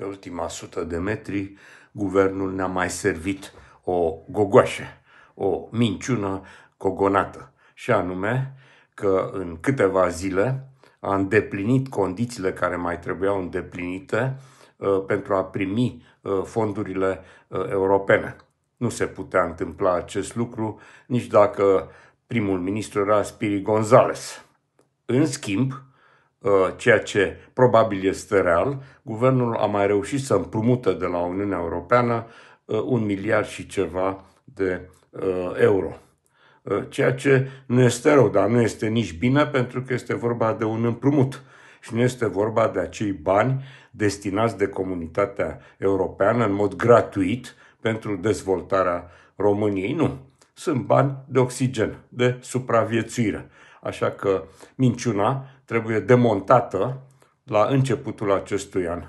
pe ultima sută de metri, guvernul ne-a mai servit o gogoașă, o minciună cogonată, și anume că în câteva zile a îndeplinit condițiile care mai trebuiau îndeplinite uh, pentru a primi uh, fondurile uh, europene. Nu se putea întâmpla acest lucru nici dacă primul ministru era Spiri Gonzales. În schimb, Uh, ceea ce probabil este real, guvernul a mai reușit să împrumută de la Uniunea Europeană uh, un miliard și ceva de uh, euro. Ceea ce nu este rău, dar nu este nici bine pentru că este vorba de un împrumut și nu este vorba de acei bani destinați de comunitatea europeană în mod gratuit pentru dezvoltarea României. Nu. Sunt bani de oxigen, de supraviețuire. Așa că minciuna trebuie demontată la începutul acestui an.